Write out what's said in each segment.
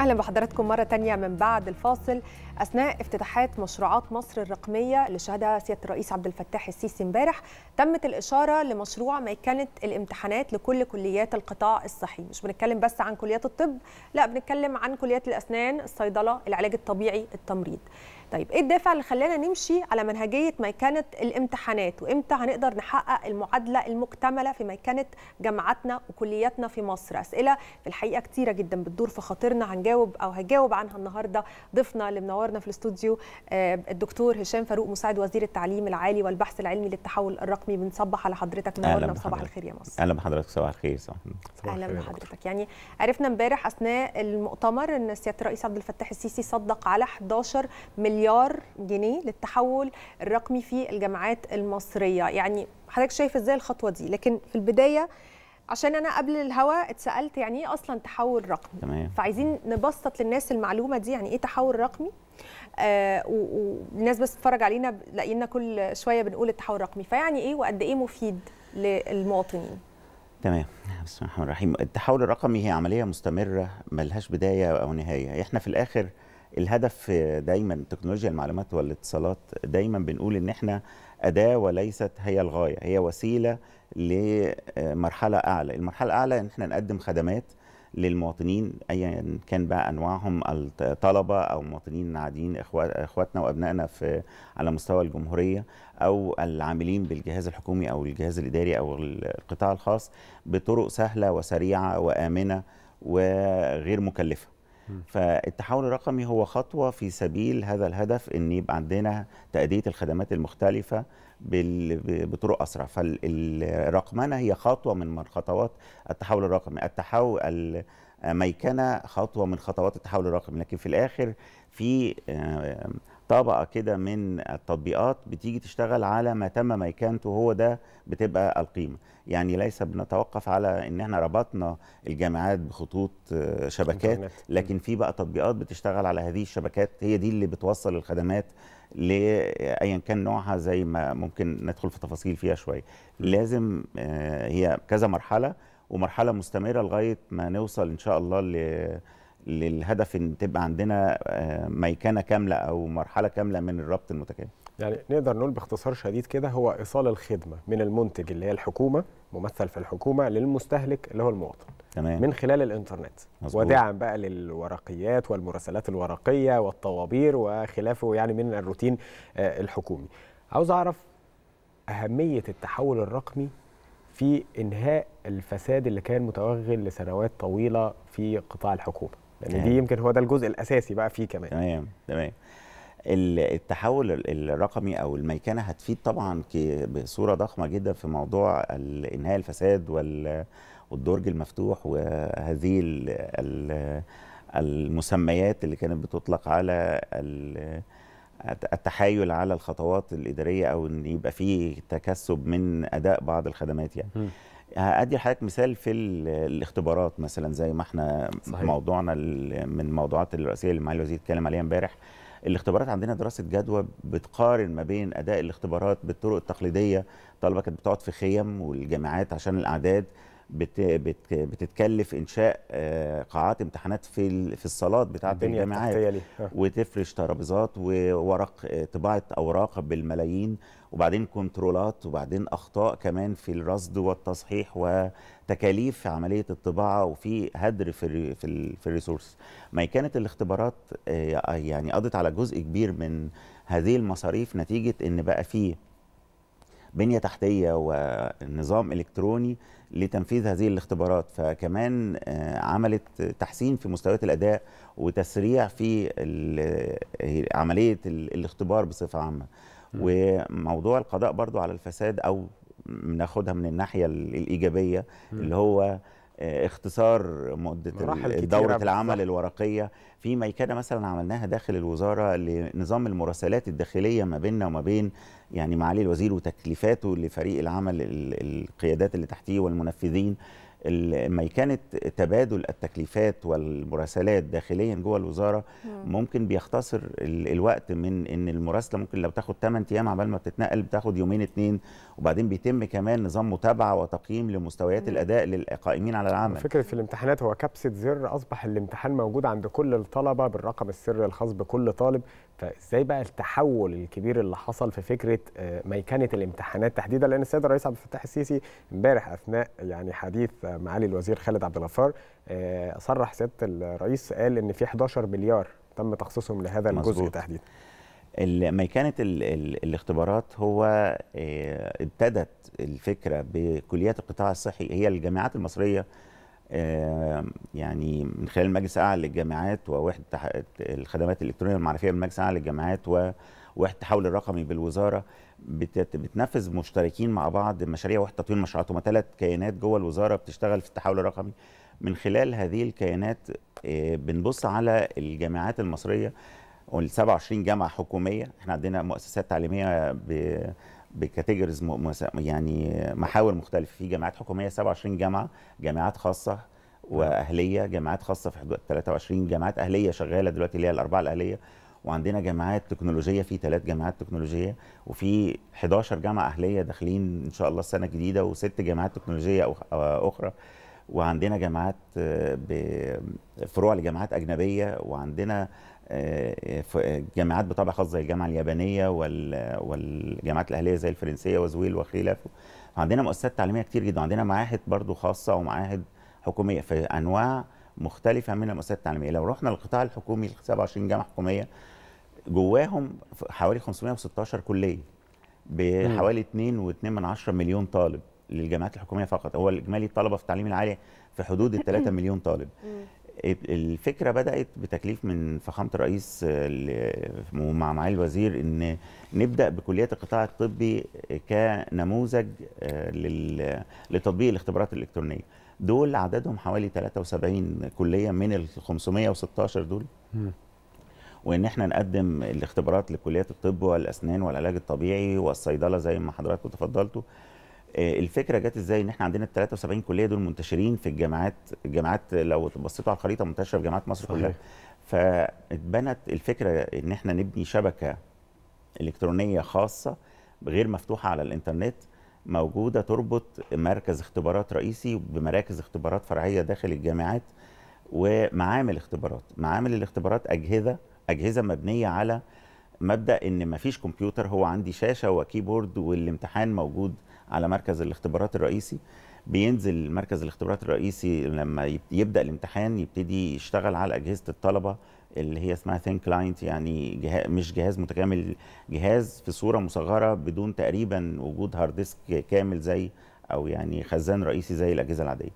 أهلا بحضراتكم مرة تانية من بعد الفاصل أثناء افتتاحات مشروعات مصر الرقمية اللي شهدها سيادة الرئيس عبد الفتاح السيسي امبارح تمت الإشارة لمشروع ميكنة الامتحانات لكل كليات القطاع الصحي مش بنتكلم بس عن كليات الطب لا بنتكلم عن كليات الأسنان الصيدلة العلاج الطبيعي التمريض طيب ايه الدافع اللي خلانا نمشي على منهجيه ميكانه الامتحانات وامتى هنقدر نحقق المعادله المكتمله في ميكانه جامعاتنا وكلياتنا في مصر اسئله في الحقيقه كتيره جدا بتدور في خاطرنا هنجاوب او هجاوب عنها النهارده ضيفنا اللي منورنا في الاستوديو آه، الدكتور هشام فاروق مساعد وزير التعليم العالي والبحث العلمي للتحول الرقمي بنصبح على حضرتك منورنا صباح الخير يا مصر اهلا بحضرتك صباح الخير اهلا بحضرتك يعني عرفنا امبارح اثناء المؤتمر ان سياده الرئيس عبد الفتاح السيسي صدق على 11 مليون مليار جنيه للتحول الرقمي في الجامعات المصريه يعني حضرتك شايف ازاي الخطوه دي لكن في البدايه عشان انا قبل الهوا اتسالت يعني ايه اصلا تحول رقمي تمام. فعايزين نبسط للناس المعلومه دي يعني ايه تحول رقمي آه والناس بس تتفرج علينا لاقينا كل شويه بنقول التحول الرقمي فيعني ايه وقد ايه مفيد للمواطنين تمام بسم الله الرحمن الرحيم التحول الرقمي هي عمليه مستمره ملهاش بدايه او نهايه احنا في الاخر الهدف دايما تكنولوجيا المعلومات والاتصالات دايما بنقول ان احنا اداه وليست هي الغايه هي وسيله لمرحله اعلى المرحله الاعلى ان احنا نقدم خدمات للمواطنين ايا كان بقى انواعهم الطلبه او مواطنين عاديين اخواتنا وابنائنا في على مستوى الجمهوريه او العاملين بالجهاز الحكومي او الجهاز الاداري او القطاع الخاص بطرق سهله وسريعه وامنه وغير مكلفه فالتحول الرقمي هو خطوه في سبيل هذا الهدف ان يبقى عندنا تاديه الخدمات المختلفه بطرق اسرع فالرقمنه هي خطوه من خطوات التحول الرقمي التحول ميكنه خطوه من خطوات التحول الرقمي لكن في الاخر في طبقه كده من التطبيقات بتيجي تشتغل على ما تم ميكانته هو ده بتبقى القيمه يعني ليس بنتوقف على ان احنا ربطنا الجامعات بخطوط آه، شبكات لكن في بقى تطبيقات بتشتغل على هذه الشبكات هي دي اللي بتوصل الخدمات لايا كان نوعها زي ما ممكن ندخل في تفاصيل فيها شويه لازم آه، هي كذا مرحله ومرحله مستمره لغايه ما نوصل ان شاء الله للهدف ان تبقى عندنا آه، ميكنه كامله او مرحله كامله من الربط المتكامل. يعني نقدر نقول باختصار شديد كده هو ايصال الخدمه من المنتج اللي هي الحكومه ممثل في الحكومه للمستهلك اللي هو المواطن. تمام. من خلال الانترنت مزبوط. وداعا بقى للورقيات والمراسلات الورقيه والطوابير وخلافه يعني من الروتين آه، الحكومي. عاوز اعرف اهميه التحول الرقمي في انهاء الفساد اللي كان متوغل لسنوات طويله في قطاع الحكومه. لان يعني دي يمكن هو ده الجزء الاساسي بقى فيه كمان تمام تمام التحول الرقمي او الميكنه هتفيد طبعا بصوره ضخمه جدا في موضوع انهاء الفساد والدرج المفتوح وهذه المسميات اللي كانت بتطلق على التحايل على الخطوات الاداريه او ان يبقى فيه تكسب من اداء بعض الخدمات يعني هادي لحضرتك مثال في الاختبارات مثلا زي ما احنا صحيح. موضوعنا من الموضوعات الرئيسيه اللي معالي الوزير اتكلم عليها امبارح الاختبارات عندنا دراسه جدوى بتقارن ما بين اداء الاختبارات بالطرق التقليديه طلبه كانت بتقعد في خيم والجامعات عشان الاعداد بت بت بتتكلف انشاء آه، قاعات امتحانات في في الصالات بتاعه الجامعات آه. وتفرش ترابيزات وورق آه، طباعه اوراق بالملايين وبعدين كنترولات وبعدين اخطاء كمان في الرصد والتصحيح وتكاليف في عمليه الطباعه وفي هدر في في, في الريسورس ما كانت الاختبارات يعني قضت على جزء كبير من هذه المصاريف نتيجه ان بقى فيه بنيه تحتيه ونظام الكتروني لتنفيذ هذه الاختبارات فكمان آه، عملت تحسين في مستويات الاداء وتسريع في آه، عمليه الاختبار بصفه عامه وموضوع القضاء برضو على الفساد او ناخدها من الناحيه الايجابيه اللي هو اختصار مده دوره العمل الورقيه في ميكانه مثلا عملناها داخل الوزاره لنظام المراسلات الداخليه ما بيننا وما بين يعني معالي الوزير وتكليفاته لفريق العمل القيادات اللي تحتيه والمنفذين لما كانت تبادل التكليفات والمراسلات داخليا جوه الوزاره ممكن بيختصر الوقت من ان المراسله ممكن لو تاخد 8 ايام عبال ما بتتنقل بتاخد يومين اثنين وبعدين بيتم كمان نظام متابعه وتقييم لمستويات الاداء للقائمين على العمل فكره في الامتحانات هو كبسه زر اصبح الامتحان موجود عند كل الطلبه بالرقم السري الخاص بكل طالب فازاي بقى التحول الكبير اللي حصل في فكره آه، ميكنه الامتحانات تحديدا لان السيد الرئيس عبد الفتاح السيسي امبارح اثناء يعني حديث معالي الوزير خالد عبد الغفار آه، صرح سياده الرئيس قال ان في 11 مليار تم تخصيصهم لهذا الجزء تحديدا ميكنه الاختبارات هو آه، ابتدت الفكره بكليات القطاع الصحي هي الجامعات المصريه يعني من خلال المجلس الاعلى للجامعات ووحده الخدمات الالكترونيه المعرفيه بالمجلس الاعلى للجامعات ووحده التحول الرقمي بالوزاره بتنفذ مشتركين مع بعض مشاريع وحده تطوير مشروعات هم ثلاث كيانات جوه الوزاره بتشتغل في التحول الرقمي من خلال هذه الكيانات آه، بنبص على الجامعات المصريه وال 27 جامعه حكوميه احنا عندنا مؤسسات تعليميه بكاتيجوريز يعني محاور مختلفه في جامعات حكوميه 27 جامعه جامعات خاصه واهليه جامعات خاصه في حدود 23 جامعات اهليه شغاله دلوقتي اللي هي الاربعه الاهليه وعندنا جامعات تكنولوجيه في ثلاث جامعات تكنولوجيه وفي 11 جامعه اهليه داخلين ان شاء الله السنه الجديده وست جامعات تكنولوجيه اخرى وعندنا جامعات فروع لجامعات اجنبيه وعندنا آه، آه، جامعات بطبع خاص زي الجامعه اليابانيه والجامعات الاهليه زي الفرنسيه وزويل وخلافه عندنا مؤسسات تعليميه كتير جدا عندنا معاهد برضو خاصه ومعاهد حكوميه في انواع مختلفه من المؤسسات التعليميه لو رحنا للقطاع الحكومي 27 جامعه حكوميه جواهم حوالي 516 كليه بحوالي 2.2 مليون طالب للجامعات الحكوميه فقط هو اجمالي الطلبه في التعليم العالي في حدود ال 3 مليون طالب الفكره بدات بتكليف من فخامه الرئيس آه، مع معالي الوزير ان نبدا بكليات القطاع الطبي كنموذج آه، لتطبيق الاختبارات الالكترونيه دول عددهم حوالي 73 كليه من ال 516 دول وان احنا نقدم الاختبارات لكليات الطب والاسنان والعلاج الطبيعي والصيدله زي ما حضراتكم تفضلتوا آه، الفكره جت ازاي ان احنا عندنا ال 73 كليه دول منتشرين في الجامعات الجامعات لو بصيتوا على الخريطه منتشره في جامعات مصر صحيح. كلها فاتبنت الفكره ان احنا نبني شبكه الكترونيه خاصه غير مفتوحه على الانترنت موجوده تربط مركز اختبارات رئيسي بمراكز اختبارات فرعيه داخل الجامعات ومعامل اختبارات معامل الاختبارات اجهزه اجهزه مبنيه على مبدا ان مفيش كمبيوتر هو عندي شاشه وكيبورد والامتحان موجود على مركز الاختبارات الرئيسي بينزل مركز الاختبارات الرئيسي لما يبدا الامتحان يبتدي يشتغل على اجهزه الطلبه اللي هي اسمها ثين كلاينت يعني جهاز مش جهاز متكامل جهاز في صوره مصغره بدون تقريبا وجود هارد ديسك كامل زي او يعني خزان رئيسي زي الاجهزه العاديه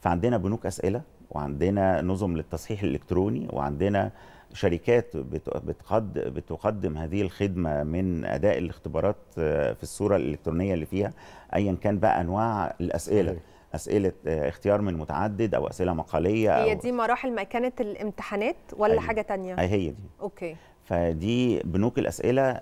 فعندنا بنوك اسئله وعندنا نظم للتصحيح الالكتروني وعندنا شركات بتقدم, هذه الخدمة من أداء الاختبارات آه، في الصورة الإلكترونية اللي فيها أيا كان بقى أنواع الأسئلة أسئلة آه، اختيار من متعدد أو أسئلة مقالية هي أو دي مراحل ما كانت الامتحانات ولا هي. حاجة تانية؟ هي دي أوكي فدي بنوك الاسئله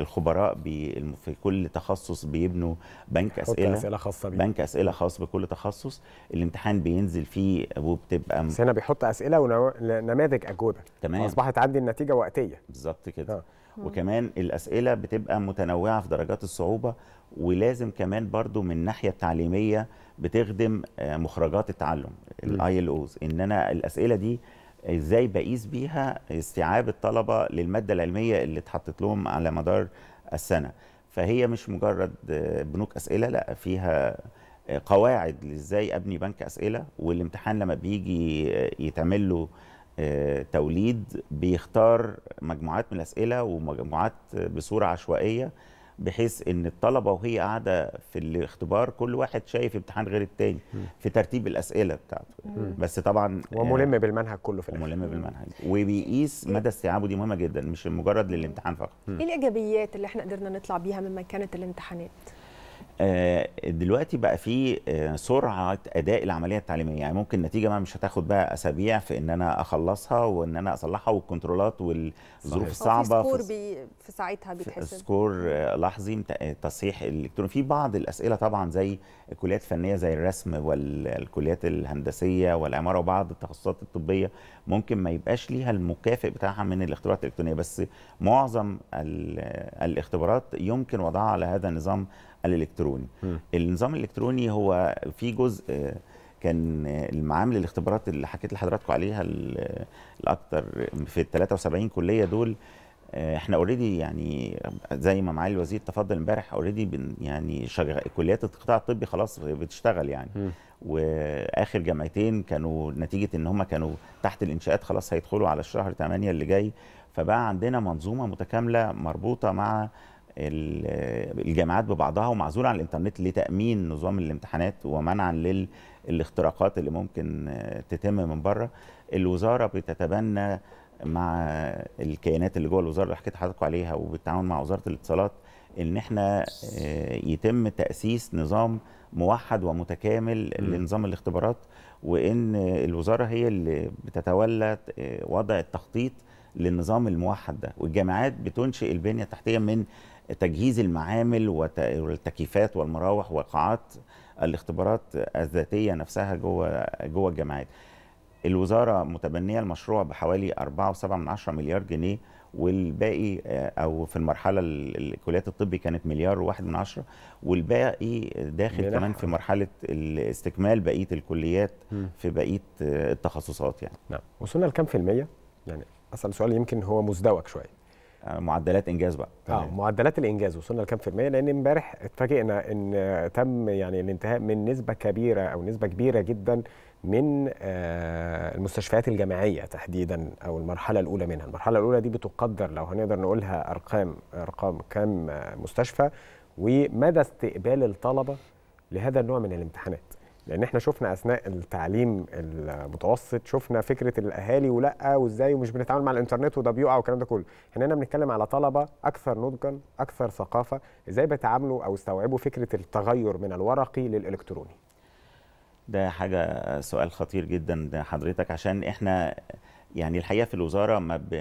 الخبراء في كل تخصص بيبنوا بنك اسئله اسئله خاصه بيه. بنك اسئله خاص بكل تخصص الامتحان بينزل فيه وبتبقى بس هنا بيحط اسئله ونماذج اجوبه تمام اصبحت عندي النتيجه وقتيه بالظبط كده ها. وكمان الاسئله بتبقى متنوعه في درجات الصعوبه ولازم كمان برضو من الناحيه التعليميه بتخدم آه، مخرجات التعلم الاي ال اوز ان انا الاسئله دي ازاي بقيس بيها استيعاب الطلبه للماده العلميه اللي اتحطت لهم على مدار السنه فهي مش مجرد بنوك اسئله لا فيها قواعد لازاي ابني بنك اسئله والامتحان لما بيجي يتعمل له آه، توليد بيختار مجموعات من الاسئله ومجموعات بصوره عشوائيه بحيث ان الطلبه وهي قاعده في الاختبار كل واحد شايف امتحان غير التاني في ترتيب الاسئله بتاعته مم. بس طبعا وملم آه، بالمنهج كله في الاخر ملم بالمنهج وبيقيس مدى استيعابه دي مهمه جدا مش مجرد للامتحان فقط ايه الايجابيات اللي احنا قدرنا نطلع بيها من مكانه الامتحانات آه، دلوقتي بقى في آه، سرعه اداء العمليه التعليميه يعني ممكن النتيجه ما مش هتاخد بقى اسابيع في ان انا اخلصها وان انا اصلحها والكنترولات والظروف الصعبه في سكور في, في ساعتها بيتحسب سكور آه، لحظي تصحيح الالكتروني في بعض الاسئله طبعا زي الكليات فنيه زي الرسم والكليات الهندسيه والعماره وبعض التخصصات الطبيه ممكن ما يبقاش ليها المكافئ بتاعها من الاختبارات الالكترونيه بس معظم الاختبارات يمكن وضعها على هذا النظام الالكتروني م. النظام الالكتروني هو في جزء آه، كان المعامل الاختبارات اللي حكيت لحضراتكم عليها الاكثر في ال 73 كليه دول آه، احنا اوريدي يعني زي ما معالي الوزير تفضل امبارح اوريدي يعني كليات القطاع الطبي خلاص بتشتغل يعني م. واخر جامعتين كانوا نتيجه ان هم كانوا تحت الانشاءات خلاص هيدخلوا على الشهر 8 اللي جاي فبقى عندنا منظومه متكامله مربوطه مع الجامعات ببعضها ومعزوله عن الانترنت لتامين نظام الامتحانات ومنعا للاختراقات اللي ممكن تتم من بره الوزاره بتتبنى مع الكيانات اللي جوه الوزاره اللي حكيت حضرتك عليها وبالتعاون مع وزاره الاتصالات ان احنا آه، يتم تاسيس نظام موحد ومتكامل لنظام الاختبارات وان الوزاره هي اللي بتتولى آه، وضع التخطيط للنظام الموحد ده والجامعات بتنشئ البنيه التحتيه من تجهيز المعامل والتكييفات والمراوح وقاعات الاختبارات الذاتيه نفسها جوه جوه الجامعات. الوزاره متبنيه المشروع بحوالي 4.7 مليار جنيه والباقي آه، او في المرحله الكليات الطبي كانت مليار وواحد من عشرة والباقي داخل منح. كمان في مرحله استكمال بقيه الكليات م. في بقيه آه، التخصصات يعني نعم وصلنا لكم في الميه يعني اسال سؤال يمكن هو مزدوج شويه معدلات انجاز بقى اه معدلات الانجاز وصلنا لكام في الميه لان امبارح اتفاجئنا ان تم يعني الانتهاء من نسبه كبيره او نسبه كبيره جدا من آه، المستشفيات الجامعيه تحديدا او المرحله الاولى منها المرحله الاولى دي بتقدر لو هنقدر نقولها ارقام ارقام كم مستشفى ومدى استقبال الطلبه لهذا النوع من الامتحانات لان احنا شفنا اثناء التعليم المتوسط شفنا فكره الاهالي ولا وازاي ومش بنتعامل مع الانترنت وده بيقع والكلام ده كله هنا يعني بنتكلم على طلبه اكثر نضجا اكثر ثقافه ازاي بيتعاملوا او استوعبوا فكره التغير من الورقي للالكتروني ده حاجه سؤال خطير جدا حضرتك عشان احنا يعني الحقيقه في الوزاره ما ب...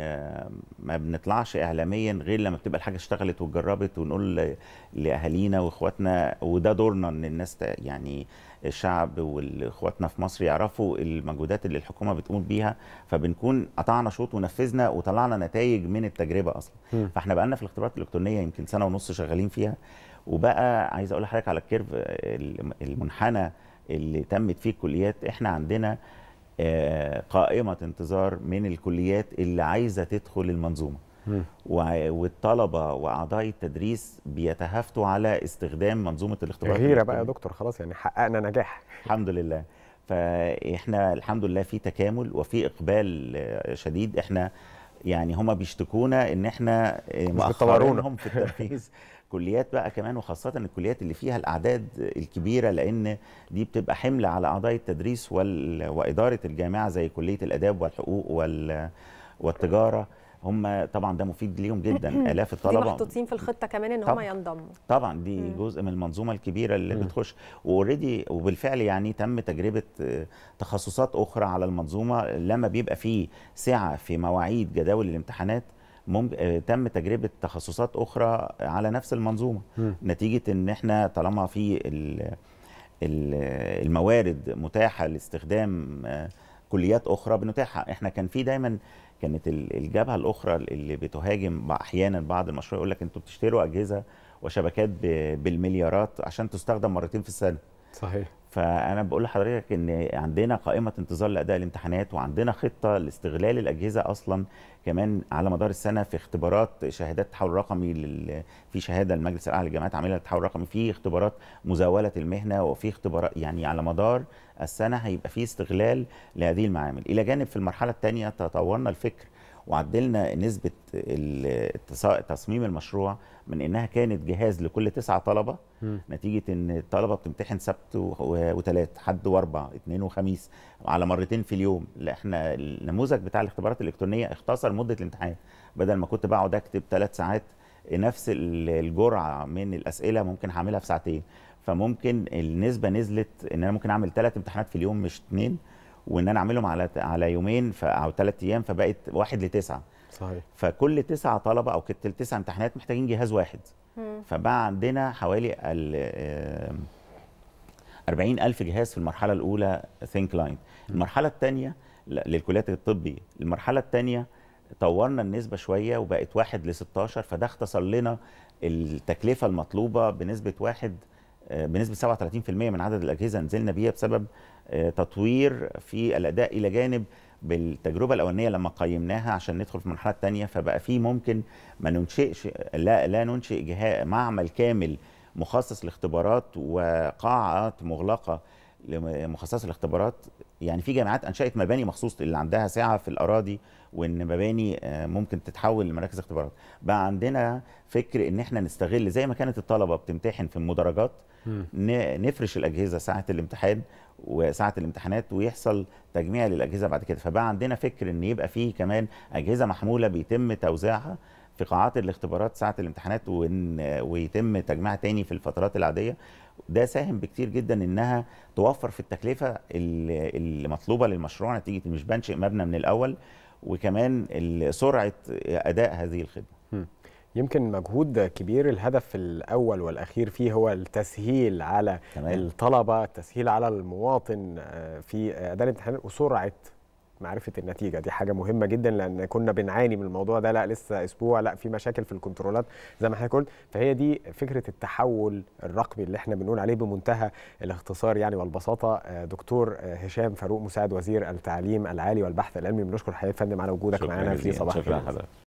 ما بنطلعش اعلاميا غير لما بتبقى الحاجه اشتغلت واتجربت ونقول لاهالينا واخواتنا وده دورنا ان الناس يعني الشعب واخواتنا في مصر يعرفوا المجهودات اللي الحكومه بتقوم بيها فبنكون قطعنا شوط ونفذنا وطلعنا نتائج من التجربه اصلا فاحنا بقى لنا في الاختبارات الالكترونيه يمكن سنه ونص شغالين فيها وبقى عايز اقول لحضرتك على الكيرف المنحنى اللي تمت فيه الكليات احنا عندنا آه، قائمه انتظار من الكليات اللي عايزه تدخل المنظومه والطلبه واعضاء التدريس بيتهافتوا على استخدام منظومه الاختبارات غيره بقى يا دكتور خلاص يعني حققنا نجاح الحمد لله فاحنا الحمد لله في تكامل وفي اقبال شديد احنا يعني هما بيشتكونا ان احنا مأخرينهم في التنفيذ كليات بقى كمان وخاصة الكليات اللي فيها الأعداد الكبيرة لأن دي بتبقى حمل على أعضاء التدريس وإدارة الجامعة زي كلية الآداب والحقوق والتجارة هم طبعا ده مفيد ليهم جدا الاف الطلبه محطوطين في الخطه كمان ان هم ينضموا طبعا دي مم. جزء من المنظومه الكبيره اللي مم. بتخش اوريدي وبالفعل يعني تم تجربه آه، تخصصات اخرى على المنظومه لما بيبقى في سعه في مواعيد جداول الامتحانات ممكن آه، تم تجربه تخصصات اخرى على نفس المنظومه مم. نتيجه ان احنا طالما في الموارد متاحه لاستخدام آه، كليات اخرى بنتاحها احنا كان في دايما كانت الجبهه الاخرى اللي بتهاجم احيانا بعض المشروع يقول لك انتوا بتشتروا اجهزه وشبكات بالمليارات عشان تستخدم مرتين في السنه صحيح فانا بقول لحضرتك ان عندنا قائمه انتظار لاداء الامتحانات وعندنا خطه لاستغلال الاجهزه اصلا كمان على مدار السنه في اختبارات شهادات التحول الرقمي لل... في شهاده المجلس الاعلى للجامعات عامله التحول الرقمي في اختبارات مزاوله المهنه وفي اختبارات يعني على مدار السنه هيبقى في استغلال لهذه المعامل الى جانب في المرحله الثانيه تطورنا الفكر وعدلنا نسبه تصميم المشروع من انها كانت جهاز لكل تسعه طلبه نتيجه ان الطلبه بتمتحن سبت وثلاث حد واربع اثنين وخميس على مرتين في اليوم احنا النموذج بتاع الاختبارات الالكترونيه اختصر مده الامتحان بدل ما كنت بقعد اكتب ثلاث ساعات نفس الجرعه من الاسئله ممكن هعملها في ساعتين فممكن النسبه نزلت ان انا ممكن اعمل ثلاث امتحانات في اليوم مش اثنين وان انا اعملهم على على يومين او ثلاث ايام فبقت واحد لتسعه صحيح فكل تسعه طلبه او كل تسعه امتحانات محتاجين جهاز واحد فبقى عندنا حوالي ال 40,000 ألف جهاز في المرحلة الأولى ثينك لاين المرحلة الثانية للكليات الطبي المرحلة الثانية طورنا النسبة شوية وبقت واحد ل 16 فده اختصر لنا التكلفة المطلوبة بنسبة واحد آه، بنسبه 37% من عدد الاجهزه نزلنا بيها بسبب آه، تطوير في الاداء الى جانب بالتجربه الاولانيه لما قيمناها عشان ندخل في المرحله الثانيه فبقى في ممكن ما ننشئش لا لا ننشئ جهاز معمل كامل مخصص لاختبارات وقاعات مغلقه مخصصة الاختبارات يعني في جامعات انشات مباني مخصوص اللي عندها ساعه في الاراضي وان مباني آه، ممكن تتحول لمراكز اختبارات بقى عندنا فكر ان احنا نستغل زي ما كانت الطلبه بتمتحن في المدرجات نفرش الاجهزه ساعه الامتحان وساعه الامتحانات ويحصل تجميع للاجهزه بعد كده فبقى عندنا فكر ان يبقى فيه كمان اجهزه محموله بيتم توزيعها في قاعات الاختبارات ساعه الامتحانات وإن ويتم تجميعها تاني في الفترات العاديه ده ساهم بكتير جدا انها توفر في التكلفه المطلوبه للمشروع نتيجه مش بنشئ مبنى من الاول وكمان سرعه اداء هذه الخدمه يمكن مجهود كبير الهدف الاول والاخير فيه هو التسهيل على تمام. الطلبه التسهيل على المواطن آه، في آه، اداء الامتحانات وسرعه معرفه النتيجه دي حاجه مهمه جدا لان كنا بنعاني من الموضوع ده لا لسه اسبوع لا في مشاكل في الكنترولات زي ما حضرتك قلت فهي دي فكره التحول الرقمي اللي احنا بنقول عليه بمنتهى الاختصار يعني والبساطه آه، دكتور آه، هشام فاروق مساعد وزير التعليم العالي والبحث العلمي بنشكر حضرتك فندم على وجودك معانا في صباح الخير